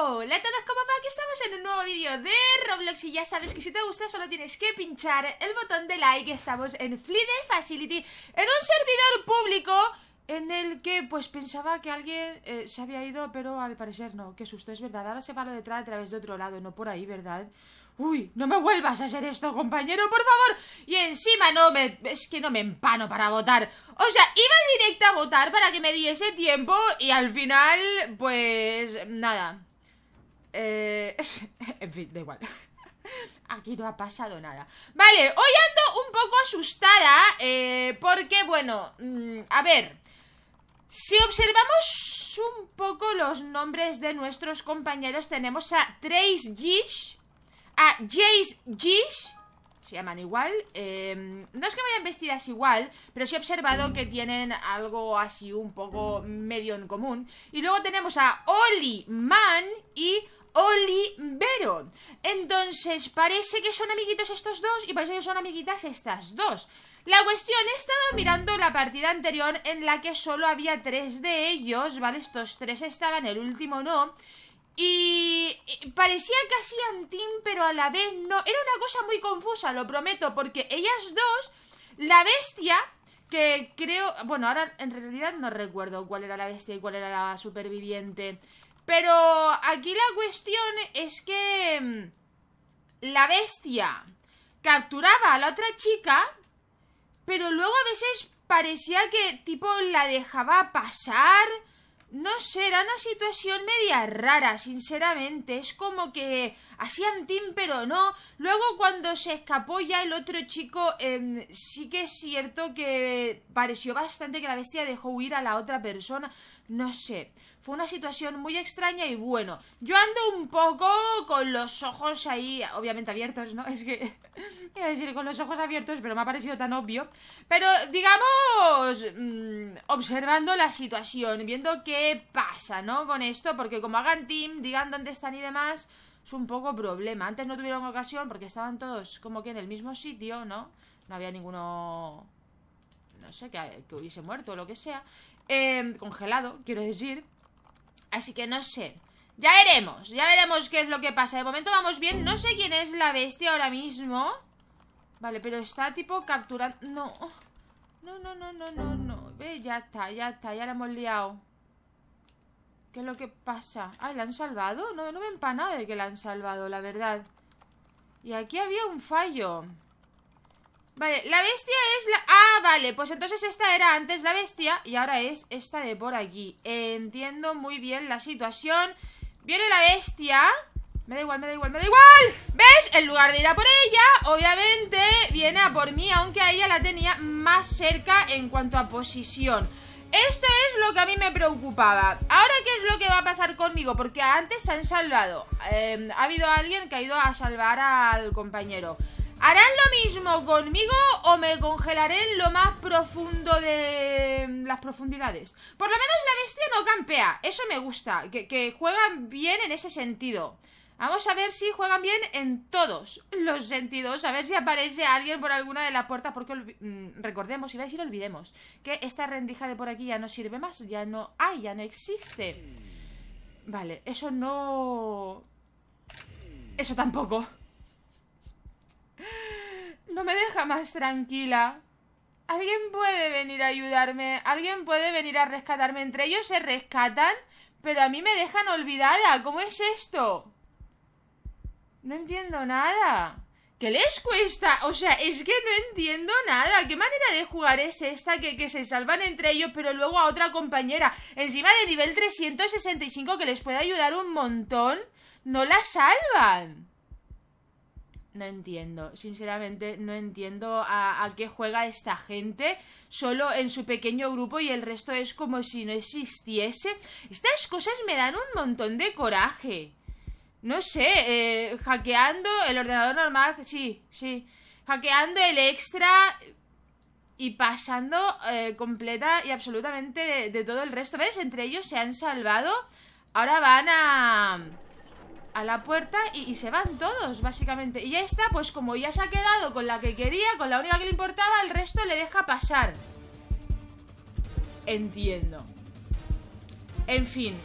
Hola a todos, ¿cómo va? Aquí estamos en un nuevo vídeo de Roblox y ya sabes que si te gusta solo tienes que pinchar el botón de like Estamos en Flide Facility, en un servidor público en el que pues pensaba que alguien eh, se había ido, pero al parecer no, qué susto, es verdad, ahora se va detrás a través de otro lado, no por ahí, ¿verdad? Uy, no me vuelvas a hacer esto, compañero, por favor. Y encima no me... Es que no me empano para votar. O sea, iba directo a votar para que me diese tiempo y al final, pues... Nada, eh, en fin, da igual. Aquí no ha pasado nada. Vale, hoy ando un poco asustada. Eh, porque, bueno, mm, a ver. Si observamos un poco los nombres de nuestros compañeros, tenemos a Trace Gish, a Jace Gish, se llaman igual. Em, no es que vayan vestidas igual, pero sí he observado que tienen algo así un poco medio en común. Y luego tenemos a Oli Man y Olivero. Entonces, parece que son amiguitos estos dos y parece que son amiguitas estas dos. La cuestión, he estado mirando la partida anterior en la que solo había tres de ellos, ¿vale? Estos tres estaban, el último no. Y parecía que hacían Team, pero a la vez no. Era una cosa muy confusa, lo prometo, porque ellas dos, la bestia, que creo... Bueno, ahora en realidad no recuerdo cuál era la bestia y cuál era la superviviente. Pero aquí la cuestión es que mm, la bestia capturaba a la otra chica, pero luego a veces parecía que tipo la dejaba pasar. No sé, era una situación media rara, sinceramente. Es como que hacían team, pero no. Luego cuando se escapó ya el otro chico, em, sí que es cierto que pareció bastante que la bestia dejó huir a la otra persona. No sé. Fue una situación muy extraña y bueno, yo ando un poco con los ojos ahí, obviamente abiertos, ¿no? Es que, quiero decir, con los ojos abiertos, pero me ha parecido tan obvio. Pero digamos, mm, observando la situación, viendo qué pasa, ¿no? Con esto, porque como hagan team, digan dónde están y demás, es un poco problema. Antes no tuvieron ocasión porque estaban todos como que en el mismo sitio, ¿no? No había ninguno no sé, que, hubiese muerto o lo que sea, eh, congelado, quiero decir. Así que no sé Ya veremos, ya veremos qué es lo que pasa De momento vamos bien, no sé quién es la bestia ahora mismo Vale, pero está tipo capturando... No, no, no, no, no, no, Ve, ya está, ya está, ya la hemos liado ¿Qué es lo que pasa? Ah, ¿la han salvado? No, no me empanada de que la han salvado, la verdad Y aquí había un fallo Vale, la bestia es la... Ah, vale, pues entonces esta era antes la bestia y ahora es esta de por aquí Entiendo muy bien la situación Viene la bestia Me da igual, me da igual, me da igual ¿Ves? En lugar de ir a por ella, obviamente viene a por mí Aunque a ella la tenía más cerca en cuanto a posición Esto es lo que a mí me preocupaba Ahora, ¿qué es lo que va a pasar conmigo? Porque antes se han salvado em, Ha habido alguien que ha ido a salvar al compañero ¿Harán lo mismo conmigo o me congelaré en lo más profundo de las profundidades? Por lo menos la bestia no campea. Eso me gusta, que, juegan bien en ese sentido. Vamos a ver si juegan bien en todos los sentidos. A ver si aparece alguien por alguna de las puertas. Porque mm, recordemos, iba a decir olvidemos, que esta rendija de por aquí ya no sirve más. Ya no hay, ya no existe. Vale, eso no... Eso tampoco. No me deja más tranquila. ¿Alguien puede venir a ayudarme? ¿Alguien puede venir a rescatarme? Entre ellos se rescatan, pero a mí me dejan olvidada. ¿Cómo es esto? No entiendo nada. ¿Qué les cuesta? O sea, es que no entiendo nada. ¿Qué manera de jugar es esta que, que se salvan entre ellos, pero luego a otra compañera? Encima de nivel 365 que les puede ayudar un montón, no la salvan no entiendo, sinceramente no entiendo a, qué juega esta gente, solo en su pequeño grupo y el resto es como si no existiese. Estas cosas me dan un montón de coraje. No sé, eh, hackeando el ordenador normal, sí, sí, hackeando el extra y pasando eh, completa y absolutamente de, de todo el resto. ¿Ves? Entre ellos se han salvado. Ahora van a a la puerta y, se van todos, básicamente. Y esta, pues como ya se ha quedado con la que quería, con la única que le importaba, el resto le deja pasar. Entiendo. En fin.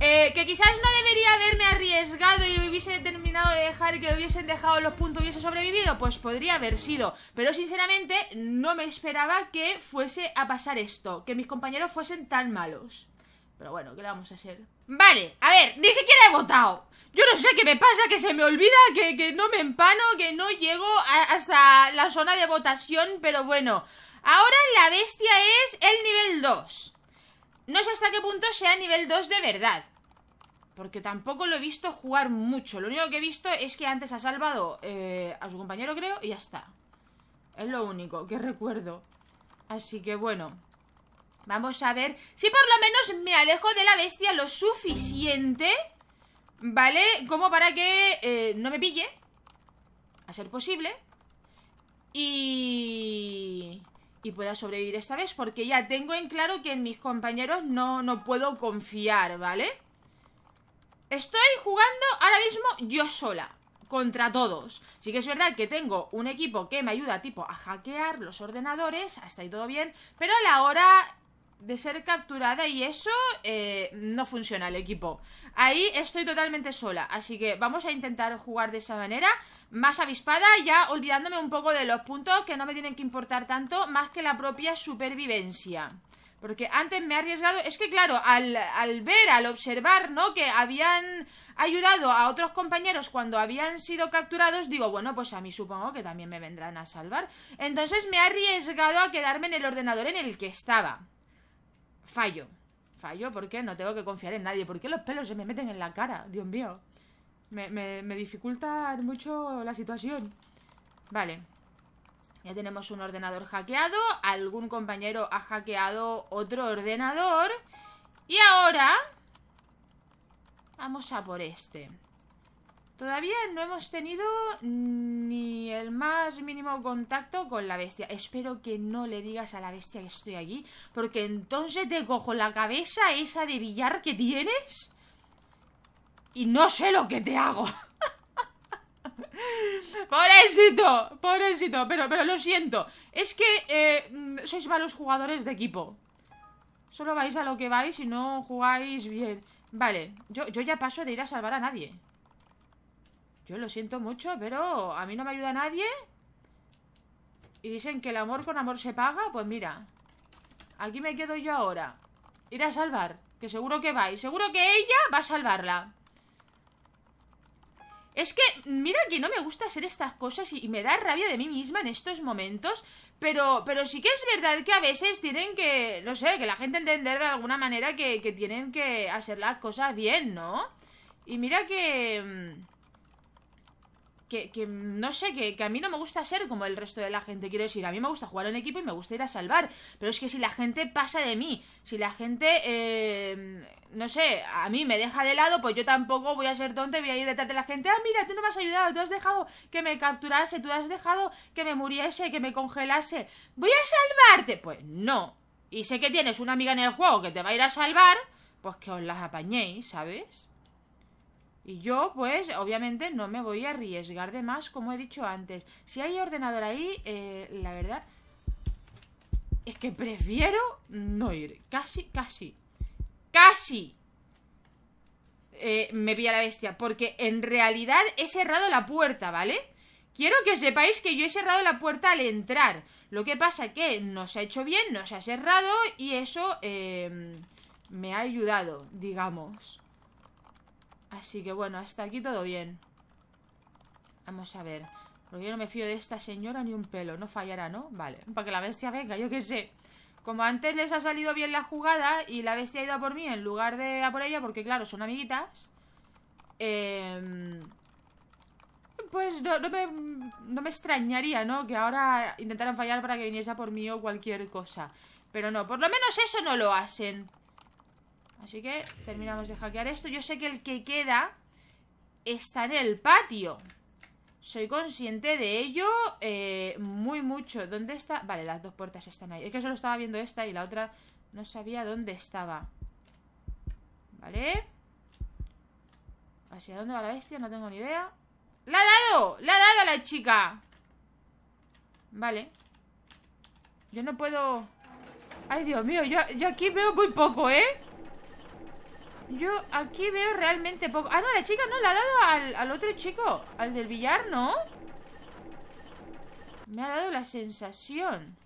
Eh, que quizás no debería haberme arriesgado y hubiese terminado de dejar que hubiesen dejado los puntos y hubiese sobrevivido, pues podría haber sido. Pero sinceramente no me esperaba que fuese a pasar esto, que mis compañeros fuesen tan malos. Pero bueno, ¿qué le vamos a hacer? Vale, a ver, ni siquiera he votado. Yo no sé qué me pasa, que se me olvida, que, no me empano, que no llego hasta la zona de votación, pero bueno. Ahora la bestia es el nivel 2. No sé hasta qué punto sea nivel 2 de verdad. Porque tampoco lo he visto jugar mucho. Lo único que he visto es que antes ha salvado eh, a su compañero, creo, y ya está. Es lo único que recuerdo. Así que bueno. Vamos a ver si por lo menos me alejo de la bestia lo suficiente ¿Vale? Como para que eh, no me pille A ser posible Y... Y pueda sobrevivir esta vez Porque ya tengo en claro que en mis compañeros no, no puedo confiar, ¿vale? Estoy jugando ahora mismo yo sola contra todos. Sí que es verdad que tengo un equipo que me ayuda tipo a hackear los ordenadores, hasta ahí todo bien, pero a la hora de ser capturada y eso eh, no funciona el equipo. Ahí estoy totalmente sola, así que vamos a intentar jugar de esa manera, más avispada, ya olvidándome un poco de los puntos que no me tienen que importar tanto, más que la propia supervivencia. Porque antes me he arriesgado, es que claro, al, al ver, al observar, ¿no? Que habían ayudado a otros compañeros cuando habían sido capturados, digo, bueno, pues a mí supongo que también me vendrán a salvar. Entonces me he arriesgado a quedarme en el ordenador en el que estaba fallo. Fallo porque no tengo que confiar en nadie. ¿por qué los pelos se me meten en la cara? Dios mío. Me, me dificulta mucho la situación. Vale. Ya tenemos un ordenador hackeado. Algún compañero ha hackeado otro ordenador. Y ahora... Vamos a por este. Todavía no hemos tenido ni el más mínimo contacto con la bestia. Espero que no le digas a la bestia que estoy aquí, porque entonces te cojo la cabeza esa de billar que tienes y no sé lo que te hago. pobrecito, pobrecito, pero, pero lo siento. Es que eh, sois malos jugadores de equipo. Solo vais a lo que vais y no jugáis bien. Vale, yo, yo ya paso de ir a salvar a nadie. Yo lo siento mucho, pero a mí no me ayuda nadie. Y dicen que el amor con amor se paga. Pues mira, aquí me quedo yo ahora. Ir a salvar, que seguro que va. Y seguro que ella va a salvarla. Es que, mira que no me gusta hacer estas cosas y, me da rabia de mí misma en estos momentos, pero, pero sí que es verdad que a veces tienen que, no sé, que la gente entender de alguna manera que tienen que hacer las cosas bien, ¿no? Y mira que... Mm, que, no sé, que, a mí no me gusta ser como el resto de la gente. Quiero decir, a mí me gusta jugar en equipo y me gusta ir a salvar. Pero es que si la gente pasa de mí, si la gente, eh, no sé, a mí me deja de lado, pues yo tampoco voy a ser tonto y voy a ir detrás de la gente. Ah, mira, tú no me has ayudado, tú has dejado que me capturase, tú has dejado que me muriese, que me congelase. Voy a salvarte. Pues no. Y sé que tienes una amiga en el juego que te va a ir a salvar, pues que os las apañéis, ¿sabes? Y yo, pues, obviamente no me voy a arriesgar de más, como he dicho antes. Si hay ordenador ahí, eh, la verdad es que prefiero no ir. Casi, casi. ¡Casi! Eh, me pilla la bestia, porque en realidad he cerrado la puerta, ¿vale? Quiero que sepáis que yo he cerrado la puerta al entrar. Lo que pasa que no se ha hecho bien, no se ha cerrado y eso eh, me ha ayudado, digamos. Así que bueno, hasta aquí todo bien Vamos a ver Porque yo no me fío de esta señora ni un pelo No fallará, ¿no? Vale, para que la bestia venga, yo qué sé Como antes les ha salido bien la jugada Y la bestia ha ido a por mí en lugar de a por ella Porque claro, son amiguitas em, Pues no, no, me, no me extrañaría, ¿no? Que ahora intentaran fallar para que viniese a por mí o cualquier cosa Pero no, por lo menos eso no lo hacen Así que terminamos de hackear esto. Yo sé que el que queda está en el patio. Soy consciente de ello eh, muy mucho. ¿Dónde está? Vale, las dos puertas están ahí. Es que solo estaba viendo esta y la otra no sabía dónde estaba. Vale. ¿Hacia dónde va la bestia? No tengo ni idea. ¡La ha dado! ¡La ha dado a la chica! Vale. Yo no puedo... Ay, Dios mío, yo, yo aquí veo muy poco, ¿eh? Yo aquí veo realmente poco. Ah, no, la chica no, la ha dado al, otro chico. Al del billar, ¿no? Me ha dado la sensación.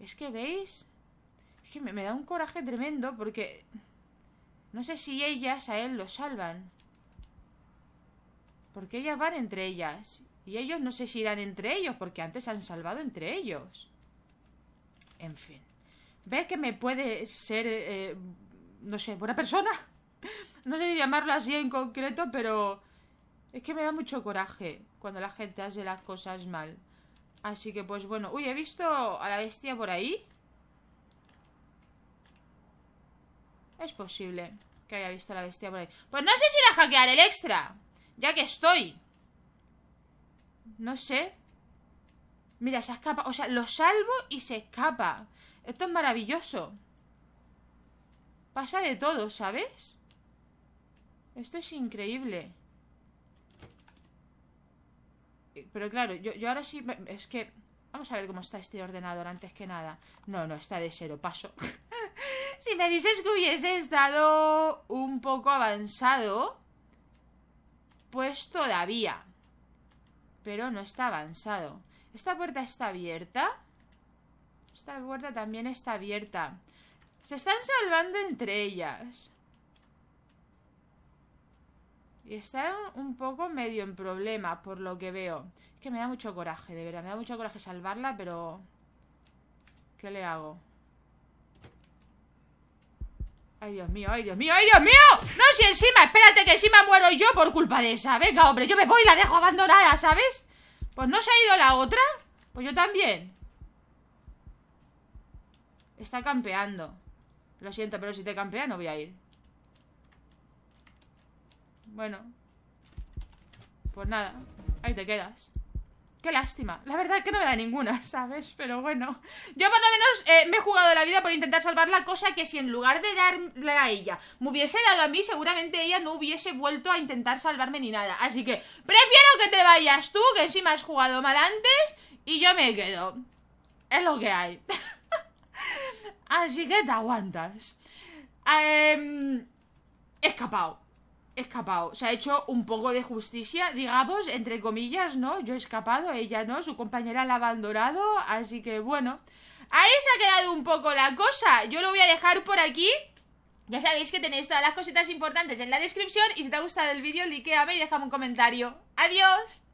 Es que, ¿veis? Es que me, me da un coraje tremendo porque... No sé si ellas a él lo salvan. Porque ellas van entre ellas. Y ellos no sé si irán entre ellos, porque antes han salvado entre ellos. En fin ve que me puede ser, eh, eh, no sé, buena persona. No sé llamarlo así en concreto, pero es que me da mucho coraje cuando la gente hace las cosas mal. Así que pues bueno, uy, he visto a la bestia por ahí. Es posible que haya visto a la bestia por ahí. Pues no sé si la hackear el extra, ya que estoy. No sé. Mira, se escapa. O sea, lo salvo y se escapa. Esto es maravilloso. Pasa de todo, ¿sabes? Esto es increíble. Eh, pero claro, yo, ahora sí... es que... Vamos a ver cómo está este ordenador antes que nada. No, no, está de cero. Paso. si me dices que hubiese estado un poco avanzado... Pues todavía. Pero no está avanzado. ¿Esta puerta está abierta? Esta puerta también está abierta. Se están salvando entre ellas. Y están un poco medio en problema, por lo que veo. Es que me da mucho coraje, de verdad. Me da mucho coraje salvarla, pero... ¿Qué le hago? Ay, Dios mío, ay, Dios mío, ay, Dios mío No, si encima, espérate que encima muero yo por culpa de esa Venga, hombre, yo me voy y la dejo abandonada, ¿sabes? Pues no se ha ido la otra Pues yo también Está campeando. Lo siento, pero si te campea no voy a ir. Bueno. Pues nada, ahí te quedas. Qué lástima. La verdad es que no me da ninguna, ¿sabes? Pero bueno. Yo por lo menos eh, me he jugado la vida por intentar salvar la cosa que si en lugar de darle a ella me hubiese dado a mí, seguramente ella no hubiese vuelto a intentar salvarme ni nada. Así que prefiero que te vayas tú, que encima has jugado mal antes, y yo me quedo. Es lo que hay. Así que te aguantas. Eh, em, escapado. Escapado. Se ha hecho un poco de justicia, digamos, entre comillas, ¿no? Yo he escapado, ella no, su compañera la ha abandonado, así que bueno. Ahí se ha quedado un poco la cosa. Yo lo voy a dejar por aquí. Ya sabéis que tenéis todas las cositas importantes en la descripción y si te ha gustado el vídeo, likeame y déjame un comentario. ¡Adiós!